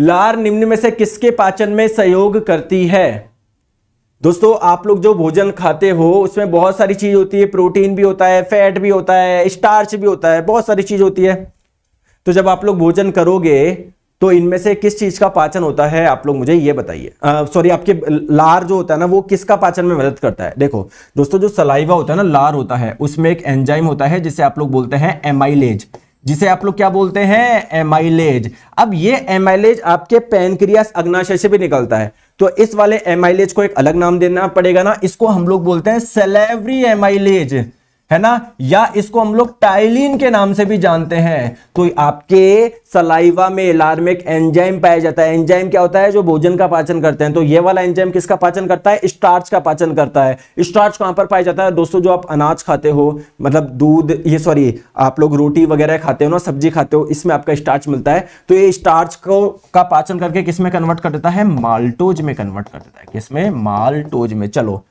लार निम्न में से किसके पाचन में सहयोग करती है दोस्तों आप लोग जो भोजन खाते हो उसमें बहुत सारी चीज होती है प्रोटीन भी होता है फैट भी होता है स्टार्च भी होता है बहुत सारी चीज होती है तो जब आप लोग भोजन करोगे तो इनमें से किस चीज का पाचन होता है आप लोग मुझे ये बताइए सॉरी आपके लार जो होता है ना वो किसका पाचन में मदद करता है देखो दोस्तों जो सलाइवा होता है ना लार होता है उसमें एक एंजाइम होता है जिसे आप लोग बोलते हैं एमाइलेज जिसे आप लोग क्या बोलते हैं एमाइलेज अब ये एमाइलेज आपके पैनक्रियास अग्नाशय से भी निकलता है तो इस वाले एमाइलेज को एक अलग नाम देना पड़ेगा ना इसको हम लोग बोलते हैं सेलेवरी एमाइलेज है ना या इसको हम लोग टाइलिन के नाम से भी जानते हैं तो आपके सलाइवा में लार्मिक एंजाइम पाया जाता है एंजाइम क्या होता है जो भोजन का पाचन करते हैं तो ये वाला एंजाइम किसका पाचन करता है स्टार्च का पाचन करता है स्टार्च कहां पर पाया जाता है दोस्तों जो आप अनाज खाते हो मतलब दूध ये सॉरी आप लोग रोटी वगैरह खाते हो ना सब्जी खाते हो इसमें आपका स्टार्च मिलता है तो ये स्टार्च को का पाचन करके किसमें कन्वर्ट कर देता है माल्टोज में कन्वर्ट कर देता है किसमें माल्टोज में चलो